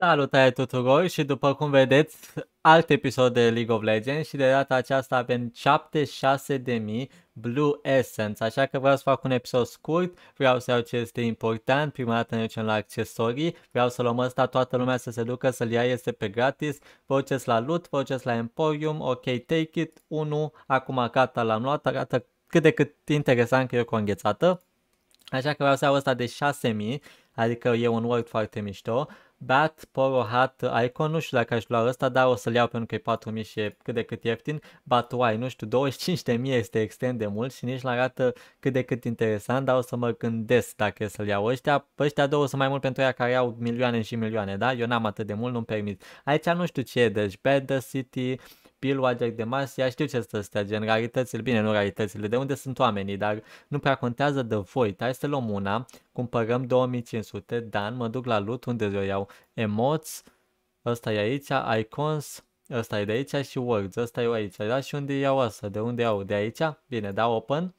Salutare tuturor și după cum vedeți, alt episod de League of Legends și de data aceasta avem 76.000 Blue Essence, așa că vreau să fac un episod scurt, vreau să iau ce este important, prima dată ne ducem la accesorii, vreau să luăm ăsta, toată lumea să se ducă să-l ia, este pe gratis, proces la loot, proces la Emporium, ok, take it, 1, acum gata, l-am luat, arată cât de cât interesant că e o conghețată. Așa că vreau să iau ăsta de 6000, adică e un word foarte mișto. Bat, Poro, Hat, Icon, nu știu dacă aș lua ăsta, dar o să-l iau pentru că e 4000 și e cât de cât ieftin. Batuai, nu știu, 25.000 este extrem de mult și nici nu arată cât de cât interesant, dar o să mă gândesc dacă e să-l iau ăștia. Ăștia două sunt mai mult pentru ea care au milioane și milioane, da? Eu n-am atât de mult, nu-mi permit. Aici nu știu ce e, deci Bad City, Bill, Oager de ea știu ce sunt astea, gen raritățile, bine, nu raritățile, de unde sunt oamenii, dar nu prea contează de voi, hai să luăm una, cumpărăm 2500, Dan, mă duc la lut, unde eu iau? Emoți, ăsta e aici, Icons, ăsta e de aici și Words, ăsta e aici, da? Și unde iau asta? de unde iau? De aici? Bine, da, open.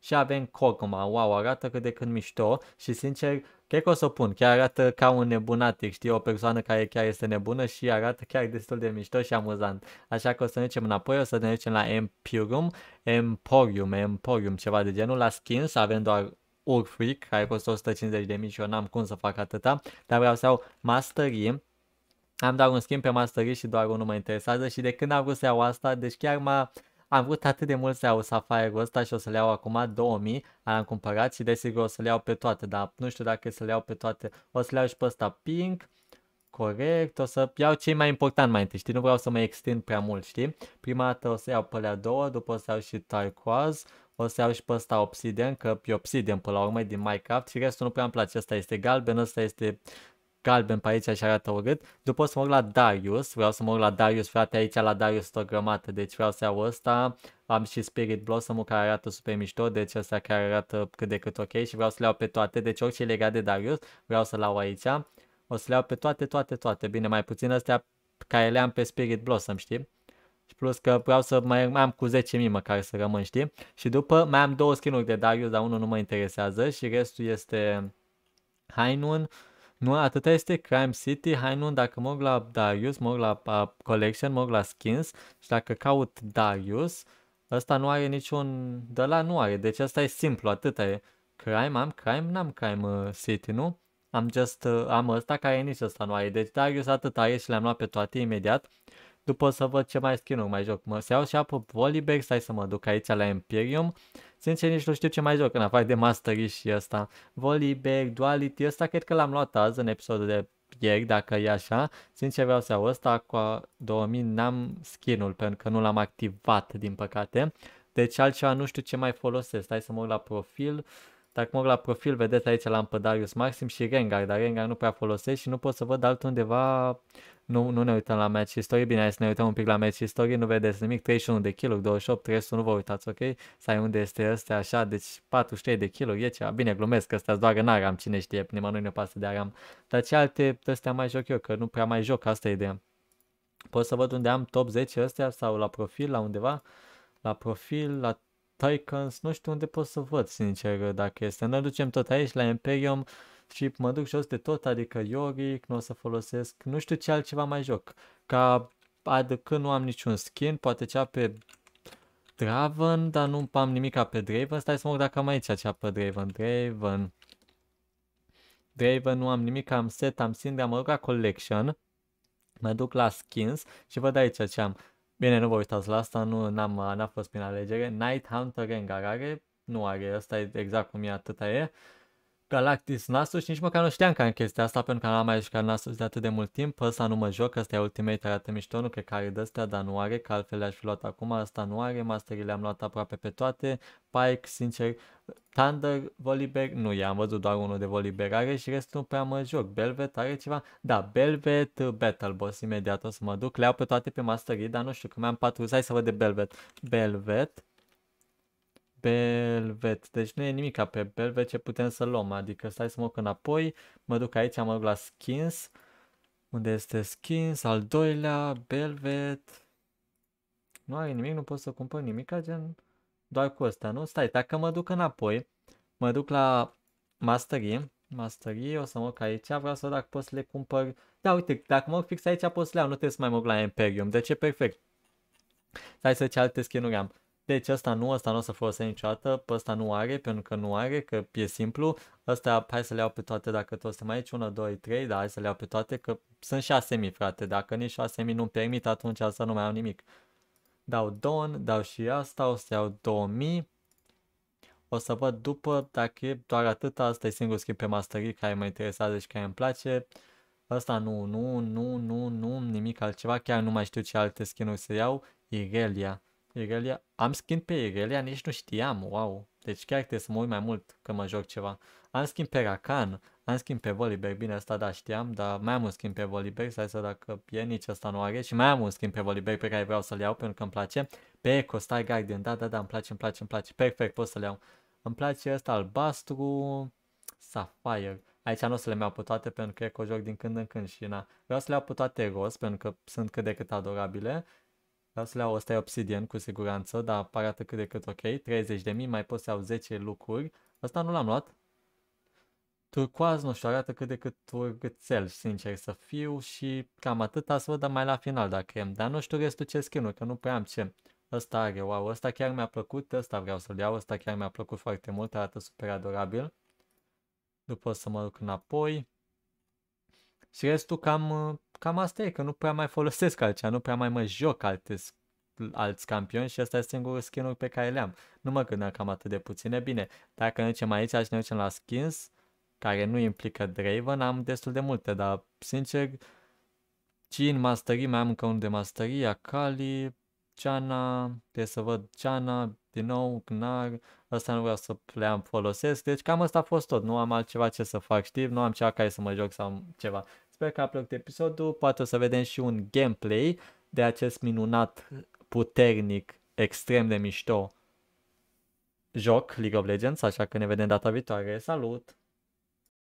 Și avem Kogma, wow, arată cât de când mișto și sincer Cred că o să o pun. Chiar arată ca un nebunatic, știi? O persoană care chiar este nebună și arată chiar destul de mișto și amuzant. Așa că o să ne ducem înapoi, o să ne ducem la Emporium, Emporium, Emporium, ceva de genul. La skins avem doar Urfric, care costă 150 de mii și eu n-am cum să fac atâta, dar vreau să iau Mastery. Am doar un schimb pe Mastery și doar unul mă interesează și de când am vrut să iau asta, deci chiar m-a am vrut atât de mult să iau Sapphire-ul ăsta și o să le iau acum 2000, l-am cumpărat și desigur o să le iau pe toate, dar nu știu dacă să le iau pe toate. O să le iau și pe ăsta pink, corect, o să iau cei mai important mai întâi, știi, nu vreau să mă extind prea mult, știi? Prima dată o să iau pe alea două, după o să iau și turquoise, o să iau și pe ăsta Obsidian, că e Obsidian până la urmă din Minecraft și restul nu prea îmi place. Ăsta este galben, ăsta este galben pe aici și arată urât. După o să mă duc la Darius, vreau să mă duc la Darius, frate, aici la Darius tot grămadă, deci vreau să iau ăsta. Am și Spirit Blossom-ul care arată super mișto, deci ăsta care arată cât de cât ok și vreau să le iau pe toate, deci orice legat de Darius vreau să-l iau aici. O să le iau pe toate, toate, toate, bine, mai puțin astea care le am pe Spirit Blossom, știi? Și plus că vreau să mai, mai am cu 10.000 măcar să rămân, știi? Și după mai am două skin de Darius, dar unul nu mă interesează și restul este Hainun, nu, atâta este Crime City, hai nu, dacă mă la Darius, mă la uh, Collection, mă la Skins și dacă caut Darius, ăsta nu are niciun, de la nu are, deci asta e simplu, atâta e. Crime am, crime n-am crime uh, city, nu? Am just, uh, am ăsta care nici ăsta nu are, deci Darius atâta e și le-am luat pe toate imediat. După să văd ce mai skin mai joc. Mă se iau și apă Volibex, stai să mă duc aici la Imperium. Uh, Sincer, nici nu știu ce mai joc în afară de Mastery și ăsta. Volleyback, Duality, ăsta cred că l-am luat azi în episodul de ieri, dacă e așa. Sincer vreau să iau ăsta, cu 2000 n-am skin-ul pentru că nu l-am activat din păcate. Deci altceva nu știu ce mai folosesc. Stai să mă uit la profil. Uh, dacă mă la profil, vedeți aici Darius Maxim și Rengar, dar Rengar nu prea folosesc și nu pot să văd altundeva. Nu, nu ne uităm la match history, bine, hai să ne uităm un pic la match history, nu vedeți nimic, 31 de kg, 28, 300, nu vă uitați, ok? Să unde este ăsta, așa, deci 43 de kg, e ceva. Bine, glumesc, ăsta doar în aram, cine știe, nimănui ne pasă de aram. Dar ce alte ăstea mai joc eu, că nu prea mai joc, asta e ideea. Pot să văd unde am top 10 ăstea sau la profil, la undeva, la profil, la Titans, nu știu unde pot să văd, sincer, dacă este. ne ducem tot aici, la Imperium, și mă duc jos de tot, adică Yorick, nu o să folosesc, nu știu ce altceva mai joc. Ca adică nu am niciun skin, poate cea pe Draven, dar nu am nimica pe Draven. Stai să mă dacă am aici cea pe Draven. Draven. Draven, nu am nimic, am set, am Syndra, mă duc la Collection. Mă duc la skins și văd aici ce am. Bine, nu vă uitați la asta, nu n-am, n-a fost prin alegere. Night Hunter Rengarare, nu are, asta e exact cum e, atâta e. Galactis Nasus și nici măcar nu știam că am chestia asta pentru că n-am mai jucat Nasus de atât de mult timp. Ăsta nu mă joc, ăsta e Ultimate, arată mișto, nu cred că are de dar nu are, că altfel le-aș fi luat acum, asta nu are, Mastery le-am luat aproape pe toate, Pike, sincer, Thunder, Volibear, nu e, am văzut doar unul de Volibear are și restul nu prea mă joc. Belvet are ceva? Da, Belvet, Battle Boss, imediat o să mă duc, le-au pe toate pe Mastery, dar nu știu, că mai am 4, hai să văd de Belvet. Belvet, Belvet. Deci nu e nimic pe Belvet ce putem să luăm. Adică stai să mă duc înapoi. Mă duc aici, mă duc la skins. Unde este skins? Al doilea, Belvet. Nu ai nimic, nu pot să cumpăr nimic, gen doar cu ăsta, nu? Stai, dacă mă duc înapoi, mă duc la Mastery. Mastery, o să mă duc aici, vreau să dacă pot să le cumpăr. Da, uite, dacă mă duc fix aici pot să le iau, nu trebuie să mai mă duc la Imperium. Deci e perfect. Stai să ce alte skin-uri am. Deci ăsta nu, ăsta nu o să folosim niciodată, pe ăsta nu are, pentru că nu are, că e simplu. Ăsta, hai să le iau pe toate dacă tot suntem aici, 1, 2, 3, da, hai să le iau pe toate, că sunt 6.000, frate. Dacă nici 6.000 nu-mi permit, atunci asta nu mai am nimic. Dau don dau și asta, o să iau 2000. O să văd după, dacă e doar atât, asta e singurul schimb pe mastery care mă interesează și care îmi place. Asta nu, nu, nu, nu, nu, nimic altceva, chiar nu mai știu ce alte skin-uri să iau. Irelia. Irelia. Am skin pe Irelia, nici nu știam, wow. Deci chiar trebuie să mă uit mai mult că mă joc ceva. Am skin pe Rakan, am skin pe Volibear, bine asta da știam, dar mai am un skin pe Volibear, să să dacă e, nici asta nu are. Și mai am un skin pe Volibear pe care vreau să-l iau pentru că îmi place. Pe Echo Star Guardian, da, da, da, îmi place, îmi place, îmi place, perfect, pot să-l iau. Îmi place ăsta albastru, Sapphire. Aici nu o să le iau pe toate pentru că Echo joc din când în când și na. Vreau să le iau pe toate roz pentru că sunt cât de cât adorabile iau, asta e obsidian cu siguranță, dar atât cât de cât ok. 30.000, mai pot să iau 10 lucruri. Asta nu l-am luat. Turcoaz, nu știu, arată cât de cât turgățel, sincer să fiu și cam atât să văd mai la final dacă am. Dar nu știu restul ce skin că nu prea am ce. Ăsta are, wow, ăsta chiar mi-a plăcut, ăsta vreau să-l iau, ăsta chiar mi-a plăcut foarte mult, arată super adorabil. După o să mă duc înapoi. Și restul cam cam asta e, că nu prea mai folosesc altceva, nu prea mai mă joc alte, alți campioni și ăsta e singurul skin pe care le-am. Nu mă gândeam cam atât de puține. Bine, dacă ne ducem aici și ne ducem la skins, care nu implică Draven, am destul de multe, dar sincer, Cin, masterii, mai am încă unul de masterie, Akali, Chana, trebuie să văd Chana, din nou, Gnar, ăsta nu vreau să le am folosesc, deci cam asta a fost tot, nu am altceva ce să fac, știi, nu am ceva care să mă joc sau ceva. Sper că a plăcut episodul, poate o să vedem și un gameplay de acest minunat, puternic, extrem de mișto joc League of Legends, așa că ne vedem data viitoare. Salut!